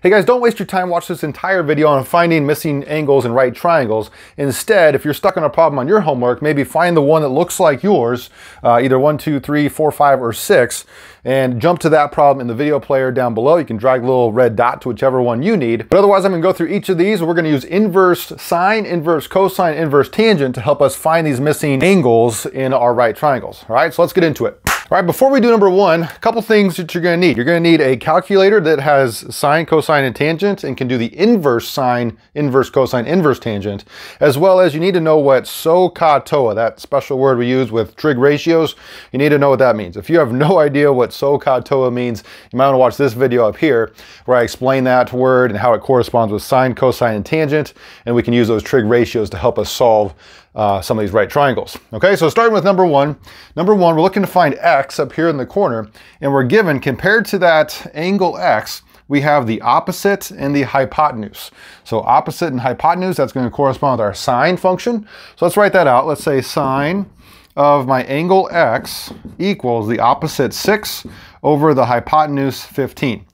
Hey guys, don't waste your time watching this entire video on finding missing angles and right triangles. Instead, if you're stuck on a problem on your homework, maybe find the one that looks like yours, uh, either one, two, three, four, five, or 6, and jump to that problem in the video player down below. You can drag a little red dot to whichever one you need. But otherwise, I'm gonna go through each of these. We're gonna use inverse sine, inverse cosine, inverse tangent to help us find these missing angles in our right triangles. All right, so let's get into it. All right, before we do number one, a couple things that you're gonna need. You're gonna need a calculator that has sine, cosine, and tangent and can do the inverse sine, inverse cosine, inverse tangent, as well as you need to know what SOHCAHTOA, that special word we use with trig ratios, you need to know what that means. If you have no idea what SOHCAHTOA means, you might wanna watch this video up here where I explain that word and how it corresponds with sine, cosine, and tangent, and we can use those trig ratios to help us solve uh, some of these right triangles. Okay, so starting with number one. Number one, we're looking to find x up here in the corner, and we're given, compared to that angle x, we have the opposite and the hypotenuse. So opposite and hypotenuse, that's gonna correspond with our sine function. So let's write that out. Let's say sine of my angle x equals the opposite 6 over the hypotenuse 15.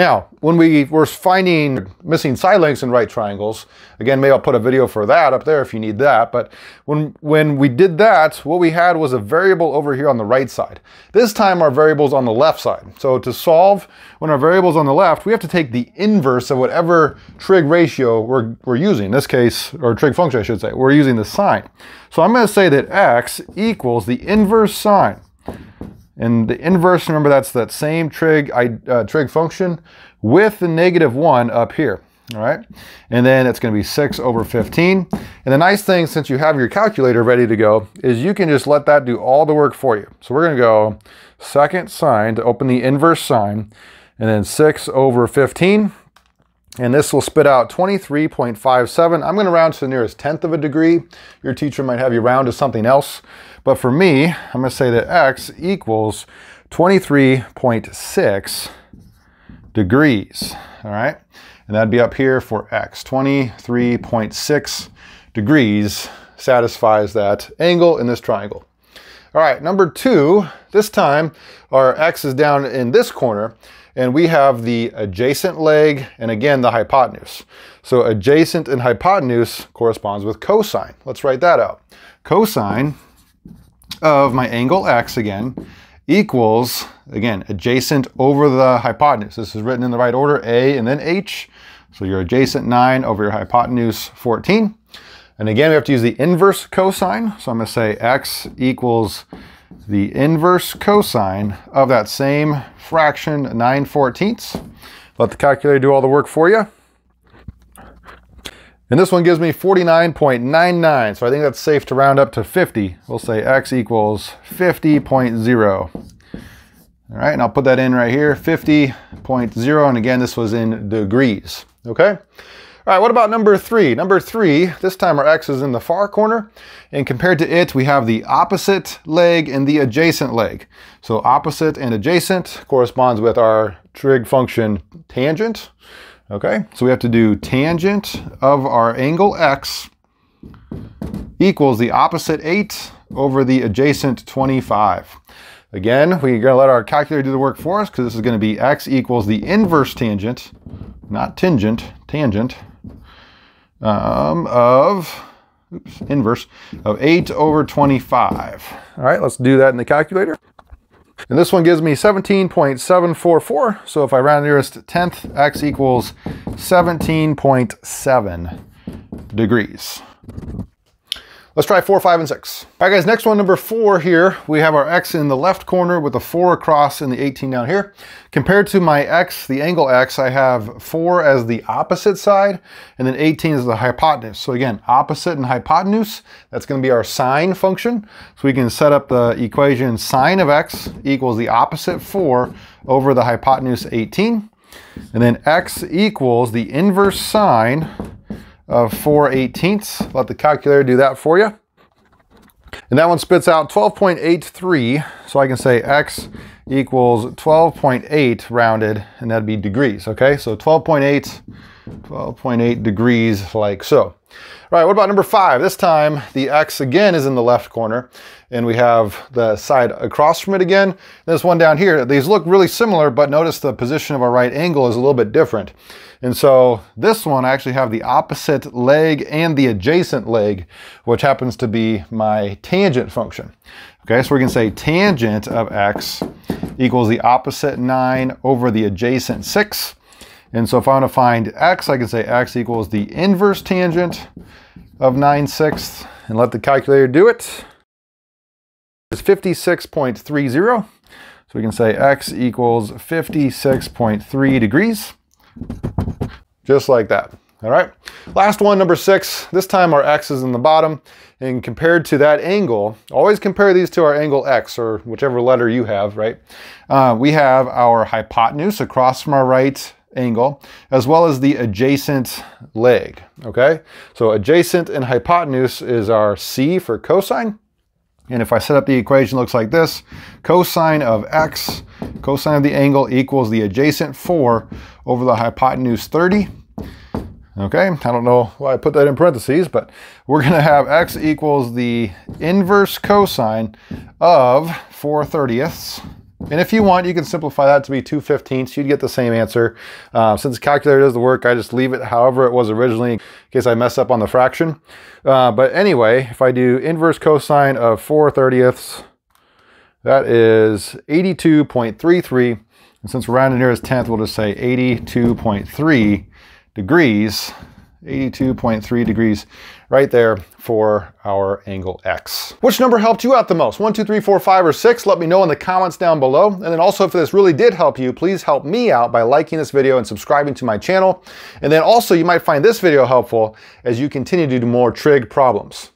Now, when we were finding missing side lengths in right triangles, again, maybe I'll put a video for that up there if you need that, but when, when we did that, what we had was a variable over here on the right side. This time our variable's on the left side. So to solve when our variable's on the left, we have to take the inverse of whatever trig ratio we're, we're using, in this case, or trig function I should say, we're using the sine. So I'm gonna say that x equals the inverse sine and the inverse, remember that's that same trig, uh, trig function with the negative one up here. All right, and then it's gonna be six over 15. And the nice thing, since you have your calculator ready to go, is you can just let that do all the work for you. So we're gonna go second sign to open the inverse sign, and then six over 15 and this will spit out 23.57. I'm gonna round to the nearest tenth of a degree. Your teacher might have you round to something else. But for me, I'm gonna say that X equals 23.6 degrees, all right? And that'd be up here for X. 23.6 degrees satisfies that angle in this triangle. All right, number two, this time our X is down in this corner and we have the adjacent leg and again the hypotenuse. So adjacent and hypotenuse corresponds with cosine. Let's write that out. Cosine of my angle X again equals, again, adjacent over the hypotenuse. This is written in the right order, A and then H. So your adjacent 9 over your hypotenuse 14. And again, we have to use the inverse cosine. So I'm gonna say x equals the inverse cosine of that same fraction, 9 fourteenths. Let the calculator do all the work for you. And this one gives me 49.99, so I think that's safe to round up to 50. We'll say x equals 50.0. All right, and I'll put that in right here, 50.0, and again, this was in degrees, okay? All right, what about number three? Number three, this time our X is in the far corner, and compared to it, we have the opposite leg and the adjacent leg. So opposite and adjacent corresponds with our trig function tangent, okay? So we have to do tangent of our angle X equals the opposite 8 over the adjacent 25. Again, we're going to let our calculator do the work for us because this is going to be x equals the inverse tangent, not tangent, tangent um, of oops, inverse of 8 over 25. All right, let's do that in the calculator. And this one gives me 17.744. So if I round nearest 10th, x equals 17.7 degrees. Let's try four, five, and six. All right, guys, next one, number four here, we have our X in the left corner with a four across and the 18 down here. Compared to my X, the angle X, I have four as the opposite side, and then 18 is the hypotenuse. So again, opposite and hypotenuse, that's gonna be our sine function. So we can set up the equation sine of X equals the opposite four over the hypotenuse 18. And then X equals the inverse sine of 4 eighteenths. Let the calculator do that for you. And that one spits out 12.83, so I can say x equals 12.8 rounded, and that'd be degrees, okay? So 12.8 12.8 degrees like so. All right, what about number five? This time the X again is in the left corner and we have the side across from it again. This one down here, these look really similar, but notice the position of our right angle is a little bit different. And so this one, I actually have the opposite leg and the adjacent leg, which happens to be my tangent function. Okay, so we can say tangent of X equals the opposite nine over the adjacent six. And so if I want to find x, I can say x equals the inverse tangent of 9 sixths and let the calculator do it. It's 56.30. So we can say x equals 56.3 degrees, just like that. All right, last one, number six. This time our x is in the bottom and compared to that angle, always compare these to our angle x or whichever letter you have, right? Uh, we have our hypotenuse across from our right angle, as well as the adjacent leg, okay? So adjacent and hypotenuse is our C for cosine. And if I set up the equation, looks like this. Cosine of x, cosine of the angle equals the adjacent 4 over the hypotenuse 30. Okay, I don't know why I put that in parentheses, but we're gonna have x equals the inverse cosine of 4 thirtieths and if you want, you can simplify that to be 2 15ths. You'd get the same answer. Uh, since the calculator does the work, I just leave it however it was originally in case I mess up on the fraction. Uh, but anyway, if I do inverse cosine of 4 30ths, that is 82.33. And since we're rounding nearest as 10th, we'll just say 82.3 degrees 82.3 degrees right there for our angle X. Which number helped you out the most? One, two, three, four, five, or six? Let me know in the comments down below. And then also if this really did help you, please help me out by liking this video and subscribing to my channel. And then also you might find this video helpful as you continue to do more trig problems.